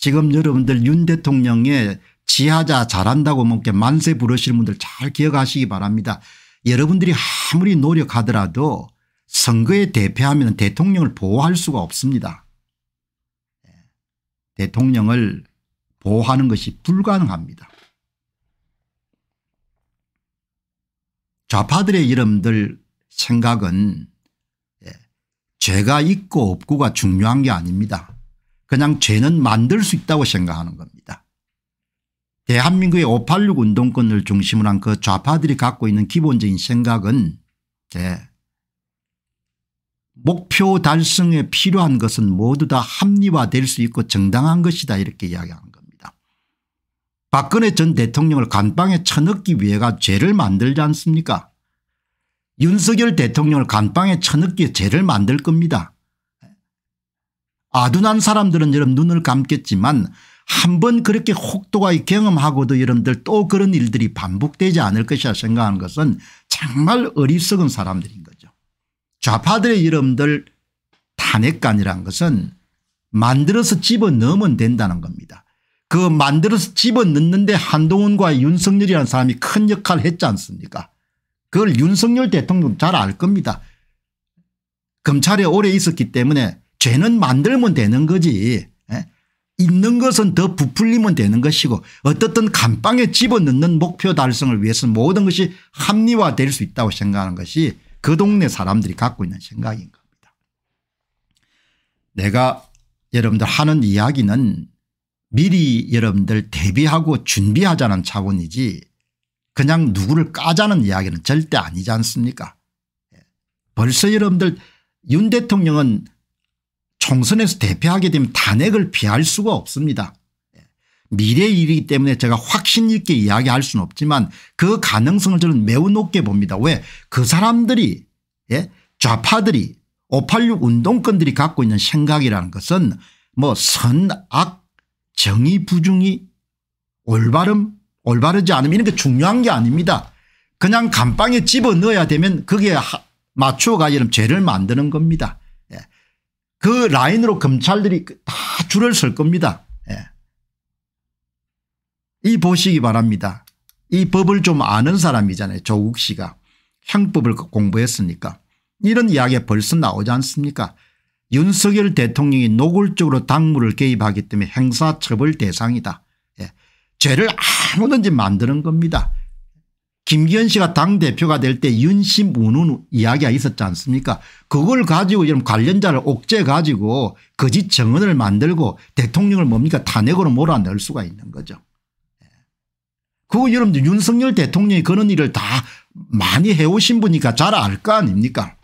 지금 여러분들 윤 대통령의 지하자 잘한다고 뭐 이게 만세 부르시는 분들 잘 기억하시기 바랍니다. 여러분들이 아무리 노력하더라도 선거에 대패하면 대통령을 보호할 수가 없습니다. 예. 대통령을 보호하는 것이 불가능합니다. 좌파들의 이름들 생각은 예, 죄가 있고 없고가 중요한 게 아닙니다. 그냥 죄는 만들 수 있다고 생각하는 겁니다. 대한민국의 586 운동권을 중심으로 한 그 좌파들이 갖고 있는 기본적인 생각은 예, 목표 달성에 필요한 것은 모두 다 합리화될 수 있고 정당한 것이다 이렇게 이야기한 겁니다. 박근혜 전 대통령을 간방에 쳐넣기 위해가 죄를 만들지 않습니까 윤석열 대통령을 간방에 쳐넣기에 죄를 만들 겁니다. 아둔한 사람들은 여러분 눈을 감겠지만 한 번 그렇게 혹독하게 경험하고도 여러분들 또 그런 일들이 반복되지 않을 것이라 생각하는 것은 정말 어리석은 사람들인 거죠. 좌파들의 여러분들 탄핵관이란 것은 만들어서 집어넣으면 된다는 겁니다. 그 만들어서 집어넣는데 한동훈과 윤석열이라는 사람이 큰 역할을 했지 않습니까 그걸 윤석열 대통령 잘알 겁니다. 검찰에 오래 있었기 때문에 죄는 만들면 되는 거지. 에? 예? 있는 것은 더 부풀리면 되는 것이고 어떻든 감방에 집어넣는 목표 달성을 위해서 모든 것이 합리화될 수 있다고 생각하는 것이 그 동네 사람들이 갖고 있는 생각인 겁니다. 내가 여러분들 하는 이야기는 미리 여러분들 대비하고 준비하자는 차원이지 그냥 누구를 까자는 이야기는 절대 아니지 않습니까 예. 벌써 여러분들 윤 대통령은 총선에서 대표하게 되면 탄핵을 피할 수가 없습니다. 미래의 일이기 때문에 제가 확신 있게 이야기할 수는 없지만 그 가능성을 저는 매우 높게 봅니다. 왜 그 사람들이 예? 좌파들이 586 운동권들이 갖고 있는 생각이라는 것은 뭐 선악 정의 부중이 올바름 올바르지 않음 이런 게 중요한 게 아닙니다. 그냥 감방에 집어넣어야 되면 그게 맞추가 이런 죄를 만드는 겁니다. 그 라인으로 검찰들이 다 줄을 설 겁니다. 예. 이 보시기 바랍니다. 이 법을 좀 아는 사람이잖아요. 조국 씨가 형법을 공부했으니까. 이런 이야기 벌써 나오지 않습니까 윤석열 대통령이 노골적으로 당무를 개입하기 때문에 행사처벌 대상이다. 예. 죄를 아무든지 만드는 겁니다. 김기현 씨가 당대표가 될 때 윤심 운는 이야기가 있었지 않습니까 그걸 가지고 이런 관련자를 옥죄 가지고 거짓 정언을 만들고 대통령을 뭡니까 탄핵으로 몰아넣을 수가 있는 거죠. 예. 그거 여러분들 윤석열 대통령이 그런 일을 다 많이 해오신 분이니까 잘 알 거 아닙니까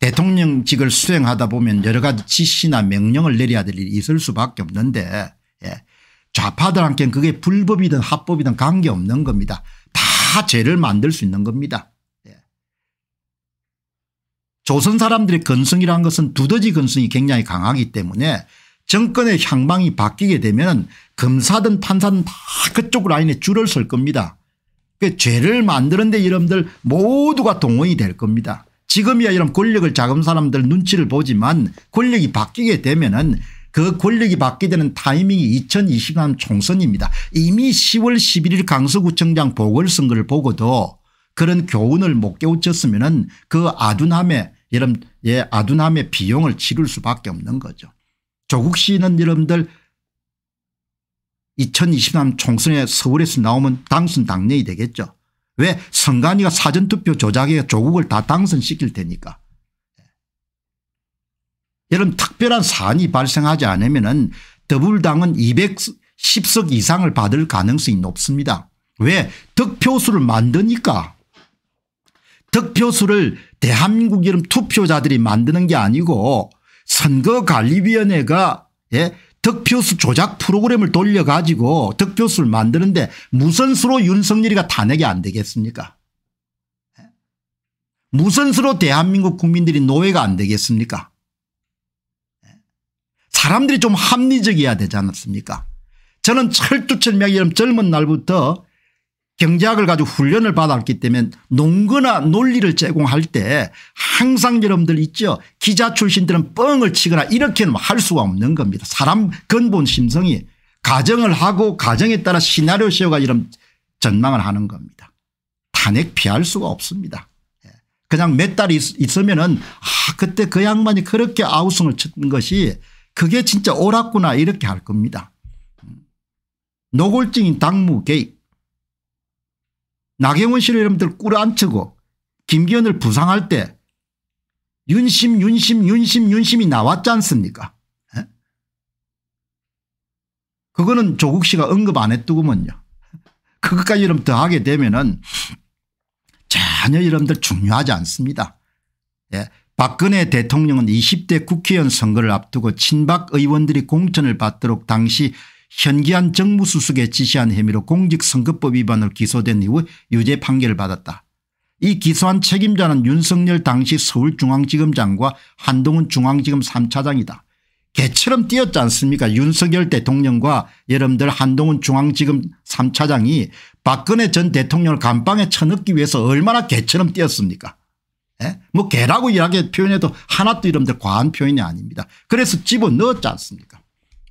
대통령직을 수행하다 보면 여러 가지 지시나 명령을 내려야 될 일이 있을 수밖에 없는데 예. 좌파들한테는 그게 불법이든 합법이든 관계없는 겁니다. 다 죄를 만들 수 있는 겁니다. 예. 조선 사람들의 근성이라는 것은 두더지 근성이 굉장히 강하기 때문에 정권의 향방이 바뀌게 되면 검사든 판사든 다 그쪽 라인에 줄을 설 겁니다. 그 죄를 만드는데 여러분들 모두가 동원이 될 겁니다. 지금이야 이런 권력을 잡은 사람들 눈치를 보지만 권력이 바뀌게 되면 은그 권력이 받게 되는 타이밍이 2023 총선입니다. 이미 10월 11일 강서구청장 보궐선거를 보고도 그런 교훈을 못 깨우쳤으면 은그 아둔함에 여러분 예, 아둔함의 비용을 치를 수밖에 없는 거죠. 조국 씨는 여러분들 2023 총선에 서울에서 나오면 당선 당내이 되겠죠. 왜 선관위가 사전투표 조작에 조국을 다 당선시킬 테니까. 여러분 특별한 사안이 발생하지 않으면 더불당은 210석 이상을 받을 가능성이 높습니다. 왜? 득표수를 만드니까. 득표수를 대한민국 이름 투표자들이 만드는 게 아니고 선거관리위원회가 예? 득표수 조작 프로그램을 돌려가지고 득표수를 만드는데 무선수로 윤석열이가 탄핵이 안 되겠습니까 예? 무선수로 대한민국 국민들이 노예가 안 되겠습니까 사람들이 좀 합리적이어야 되지 않았습니까 저는 철두철미하게 젊은 날부터 경제학을 가지고 훈련을 받았기 때문에 농거나 논리를 제공할 때 항상 여러분들 있죠 기자 출신들은 뻥을 치거나 이렇게는 뭐 할 수가 없는 겁니다. 사람 근본 심성이 가정을 하고 가정에 따라 시나리오 세워가 이런 전망을 하는 겁니다. 탄핵 피할 수가 없습니다. 예. 그냥 몇달이 있으면 은아 그때 그 양반이 그렇게 아우성을 쳤던 것이 그게 진짜 옳았구나 이렇게 할 겁니다. 노골적인 당무 개입. 나경원 씨를 여러분들 꿇어앉히고 김기현을 부상할 때 윤심 윤심 윤심 윤심이 나왔지 않습니까 예? 그거는 조국 씨가 언급 안 했더구먼요. 그것까지 여러분 더 하게 되면 은 전혀 여러분들 중요하지 않습니다. 예. 박근혜 대통령은 20대 국회의원 선거를 앞두고 친박 의원들이 공천을 받도록 당시 현기한 정무수석에 지시한 혐의로 공직선거법 위반으로 기소된 이후 유죄 판결을 받았다. 이 기소한 책임자는 윤석열 당시 서울중앙지검장과 한동훈 중앙지검 3차장이다. 개처럼 뛰었지 않습니까 윤석열 대통령과 여러분들 한동훈 중앙지검 3차장이 박근혜 전 대통령을 감방에 쳐넣기 위해서 얼마나 개처럼 뛰었습니까 예? 뭐 개라고 이야기 표현해도 하나도 이름들 과한 표현이 아닙니다. 그래서 집어넣었지 않습니까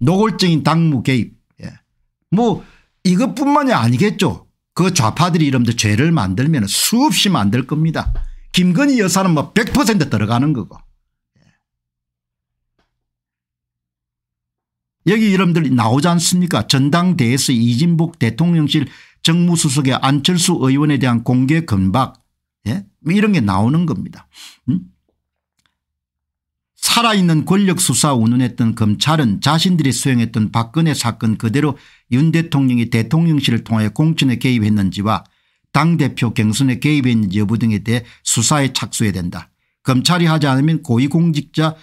노골적인 당무 개입 예. 뭐 이것뿐만이 아니겠죠. 그 좌파들이 이름들 죄를 만들면 수없이 만들 겁니다. 김건희 여사는 뭐 100% 들어가는 거고. 예. 여기 이름들 나오지 않습니까 전당대회에서 이진복 대통령실 정무수석의 안철수 의원에 대한 공개 금박 예? 뭐 이런 게 나오는 겁니다. 음? 살아있는 권력 수사 운운했던 검찰은 자신들이 수행했던 박근혜 사건 그대로 윤 대통령이 대통령실을 통해 공천에 개입했는지와 당대표 경선에 개입했는지 여부 등에 대해 수사에 착수해야 된다. 검찰이 하지 않으면 고위공직자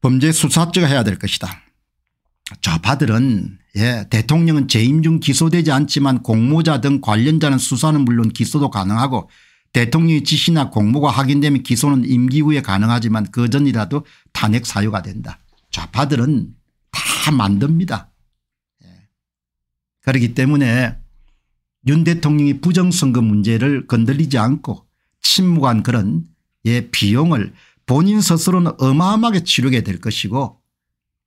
범죄수사처가 해야 될 것이다. 좌파들은 예, 대통령은 재임 중 기소되지 않지만 공모자 등 관련자는 수사는 물론 기소도 가능하고 대통령의 지시나 공모가 확인되면 기소는 임기 후에 가능하지만 그 전이라도 탄핵 사유가 된다. 좌파들은 다 만듭니다. 예. 그렇기 때문에 윤 대통령이 부정선거 문제를 건드리지 않고 침묵한 그런 예 비용을 본인 스스로는 어마어마하게 치르게 될 것이고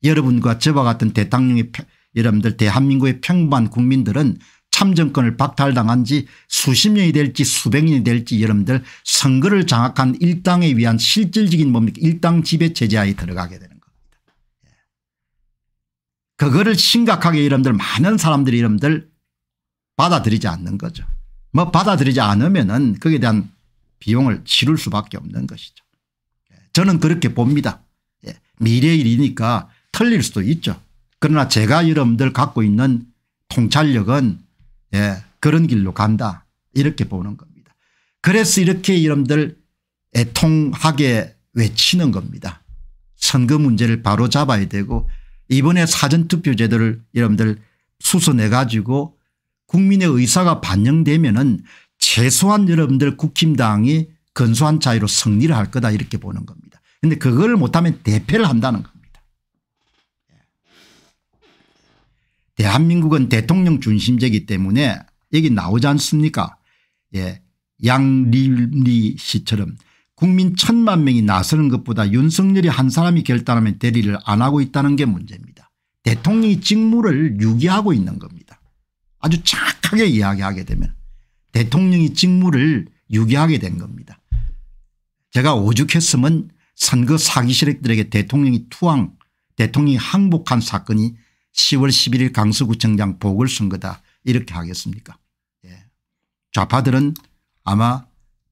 여러분과 저와 같은 대통령의 여러분들 대한민국의 평범한 국민들은 참정권을 박탈당한 지 수십 년이 될지 수백 년이 될지 여러분들 선거를 장악한 일당에 위한 실질적인 뭡니까 일당 지배 체제하에 들어가게 되는 겁니다. 예. 그거를 심각하게 여러분들 많은 사람들이 여러분들 받아들이지 않는 거죠. 뭐 받아들이지 않으면 은 거기에 대한 비용을 치를 수밖에 없는 것이죠. 예. 저는 그렇게 봅니다. 예. 미래일이니까 틀릴 수도 있죠. 그러나 제가 여러분들 갖고 있는 통찰력은 예, 그런 길로 간다 이렇게 보는 겁니다. 그래서 이렇게 여러분들 애통하게 외치는 겁니다. 선거 문제를 바로 잡아야 되고 이번에 사전투표제도를 여러분들 수선해 가지고 국민의 의사가 반영되면 은 최소한 여러분들 국힘당이 건수한 차이로 승리를 할 거다 이렇게 보는 겁니다. 그런데 그걸 못하면 대패를 한다는 겁니다. 대한민국은 대통령 중심제이기 때문에 여기 나오지 않습니까 예. 양리리 씨처럼 국민 천만 명이 나서는 것보다 윤석열이 한 사람이 결단하면 대리를 안 하고 있다는 게 문제입니다. 대통령이 직무를 유기하고 있는 겁니다. 아주 착하게 이야기하게 되면 대통령이 직무를 유기하게 된 겁니다. 제가 오죽했으면 선거 사기 세력들에게 대통령이 투항 대통령이 항복한 사건이 10월 11일 강서구청장 보궐선거다 이렇게 하겠습니까 예. 좌파들은 아마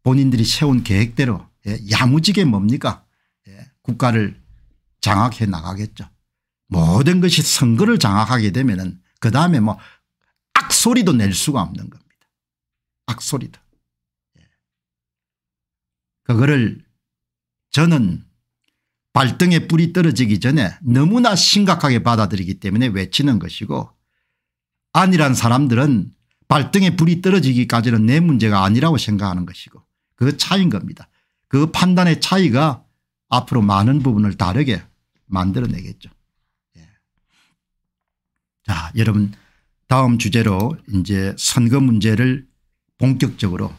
본인들이 세운 계획대로 예. 야무지게 뭡니까 예. 국가를 장악해 나가겠죠. 모든 것이 선거를 장악하게 되면 은그 다음에 뭐 악소리도 낼 수가 없는 겁니다. 악소리도. 예. 그거를 저는 발등에 뿔이 떨어지기 전에 너무나 심각하게 받아들이기 때문에 외치는 것이고 아니란 사람들은 발등에 불이 떨어지기까지는 내 문제가 아니라고 생각하는 것이고 그 차이인 겁니다. 그 판단의 차이가 앞으로 많은 부분을 다르게 만들어내겠죠. 예. 자 여러분 다음 주제로 이제 선거 문제를 본격적으로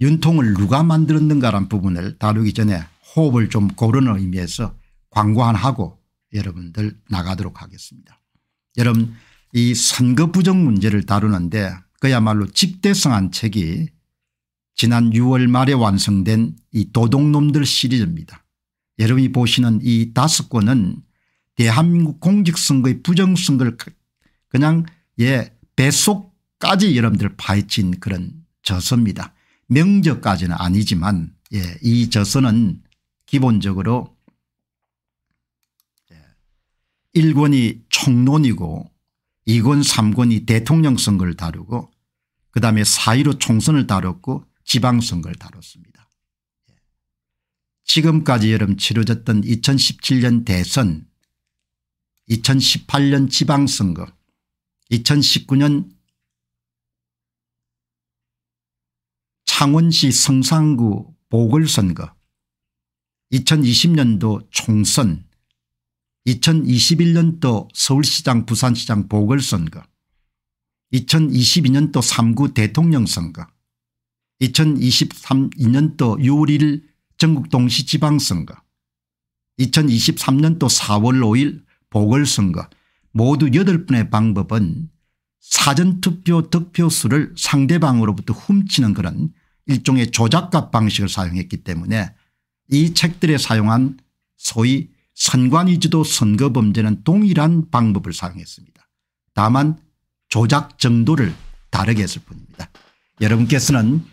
윤통을 누가 만들었는가라는 부분을 다루기 전에 호흡을 좀 고르는 의미에서 광고 안 하고 여러분들 나가도록 하겠습니다. 여러분 이 선거 부정 문제를 다루는데 그야말로 집대성한 책이 지난 6월 말에 완성된 이 도둑놈들 시리즈입니다. 여러분이 보시는 이 다섯 권은 대한민국 공직선거의 부정선거를 그냥 예 배속까지 여러분들 파헤친 그런 저서입니다. 명저까지는 아니지만 예, 이 저서는 기본적으로 1권이 총론이고 2권 3권이 대통령 선거를 다루고 그 다음에 4.15 총선을 다뤘고 지방선거를 다뤘습니다. 지금까지 여름 치러졌던 2017년 대선 2018년 지방선거 2019년 창원시 성산구 보궐선거 2020년도 총선 2021년도 서울시장 부산시장 보궐선거 2022년도 3구 대통령 선거 2023년도 6월 1일 전국 동시지방선거 2023년도 4월 5일 보궐선거 모두 8분의 방법은 사전투표 득표수를 상대방으로부터 훔치는 그런 일종의 조작값 방식을 사용했기 때문에 이 책들에 사용한 소위 선관위주도 선거범죄는 동일한 방법을 사용했습니다. 다만 조작 정도를 다르게 했을 뿐입니다. 여러분께서는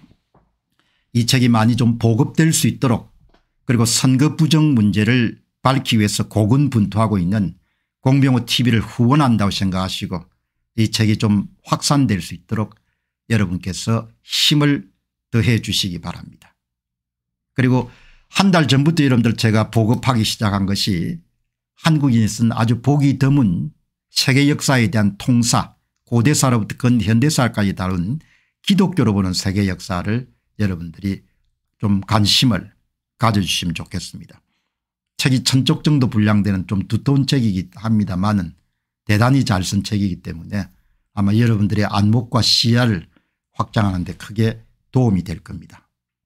이 책이 많이 좀 보급될 수 있도록 그리고 선거 부정 문제를 밝히기 위해서 고군분투하고 있는 공병호 tv를 후원한다고 생각하시고 이 책이 좀 확산될 수 있도록 여러분께서 힘을 더해 주시기 바랍니다. 그리고 한달 전부터 여러분들 제가 보급하기 시작한 것이 한국인이 쓴 아주 보기 드문 세계 역사에 대한 통사 고대사로부터 근현대사까지 다룬 기독교로 보는 세계 역사를 여러분들이 좀 관심을 가져주시면 좋겠습니다. 책이 천쪽 정도 분량되는 좀 두꺼운 책이기 합니다만은 대단히 잘 쓴 책이기 때문에 아마 여러분들의 안목과 시야를 확장하는 데 크게 도움이 될 겁니다.